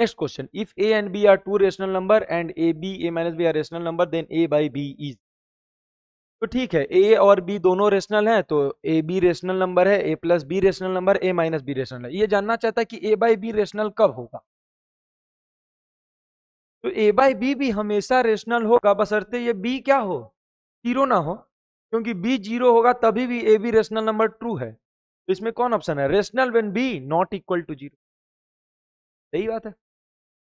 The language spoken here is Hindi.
next question if A and B are two rational number and A B A minus B are rational number then A by B is तो ठीक है ए और बी दोनों रेशनल हैं तो ए बी रेशनल नंबर है A plus B rational number A minus B rational है ये जानना चाहता है कि ए बाई बी रेशनल कब होगा तो ए बाई बी भी हमेशा रेशनल होगा बसरते ये बी क्या हो जीरो ना हो क्योंकि बी जीरो होगा तभी भी A B rational number true है तो इसमें कौन ऑप्शन है rational when B not equal to zero सही बात है